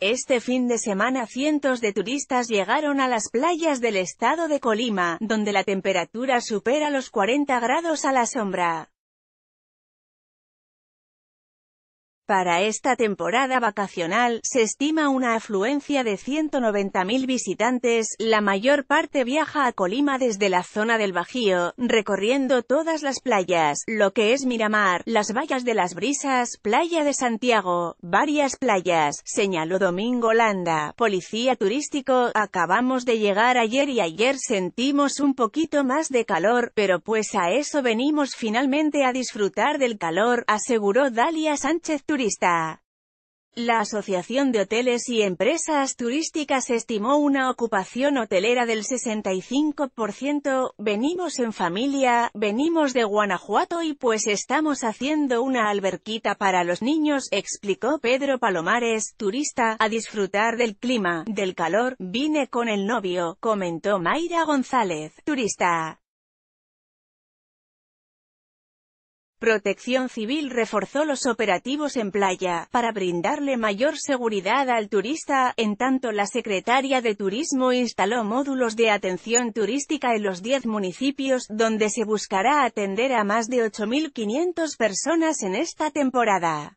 Este fin de semana cientos de turistas llegaron a las playas del estado de Colima, donde la temperatura supera los 40 grados a la sombra. Para esta temporada vacacional, se estima una afluencia de 190.000 visitantes, la mayor parte viaja a Colima desde la zona del Bajío, recorriendo todas las playas, lo que es Miramar, las vallas de las brisas, playa de Santiago, varias playas, señaló Domingo Landa, policía turístico, acabamos de llegar ayer y ayer sentimos un poquito más de calor, pero pues a eso venimos finalmente a disfrutar del calor, aseguró Dalia Sánchez turista. La Asociación de Hoteles y Empresas Turísticas estimó una ocupación hotelera del 65%, venimos en familia, venimos de Guanajuato y pues estamos haciendo una alberquita para los niños, explicó Pedro Palomares, turista, a disfrutar del clima, del calor, vine con el novio, comentó Mayra González, turista. Protección Civil reforzó los operativos en playa, para brindarle mayor seguridad al turista, en tanto la Secretaria de Turismo instaló módulos de atención turística en los 10 municipios, donde se buscará atender a más de 8.500 personas en esta temporada.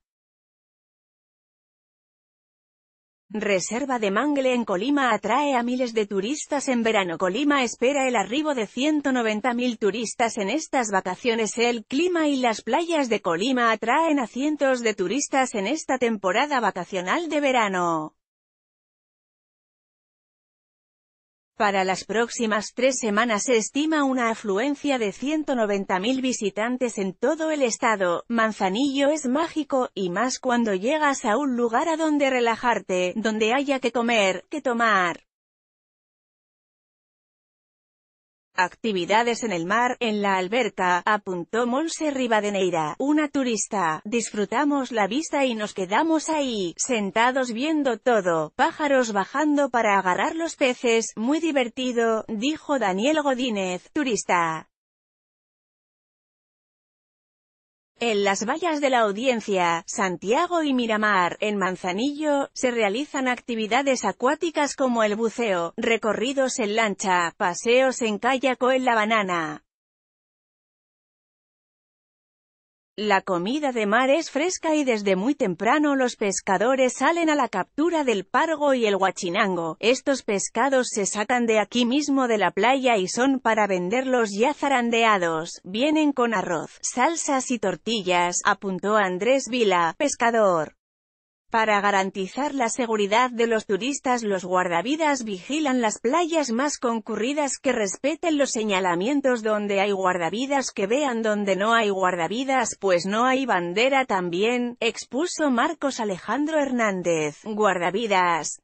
Reserva de mangle en Colima atrae a miles de turistas en verano. Colima espera el arribo de 190.000 turistas en estas vacaciones. El clima y las playas de Colima atraen a cientos de turistas en esta temporada vacacional de verano. Para las próximas tres semanas se estima una afluencia de 190.000 visitantes en todo el estado. Manzanillo es mágico, y más cuando llegas a un lugar a donde relajarte, donde haya que comer, que tomar. Actividades en el mar, en la Alberta, apuntó Monse Rivadeneira, una turista. Disfrutamos la vista y nos quedamos ahí, sentados viendo todo, pájaros bajando para agarrar los peces, muy divertido, dijo Daniel Godínez, turista. En las vallas de la audiencia, Santiago y Miramar, en Manzanillo, se realizan actividades acuáticas como el buceo, recorridos en lancha, paseos en kayak o en la banana. La comida de mar es fresca y desde muy temprano los pescadores salen a la captura del pargo y el guachinango. Estos pescados se sacan de aquí mismo de la playa y son para venderlos ya zarandeados. Vienen con arroz, salsas y tortillas, apuntó Andrés Vila, pescador. Para garantizar la seguridad de los turistas los guardavidas vigilan las playas más concurridas que respeten los señalamientos donde hay guardavidas que vean donde no hay guardavidas pues no hay bandera también, expuso Marcos Alejandro Hernández, guardavidas.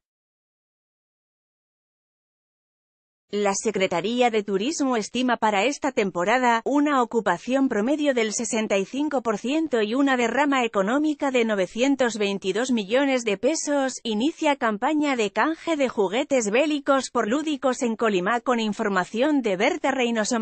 La Secretaría de Turismo estima para esta temporada, una ocupación promedio del 65% y una derrama económica de 922 millones de pesos, inicia campaña de canje de juguetes bélicos por lúdicos en Colima con información de Berta Reynoso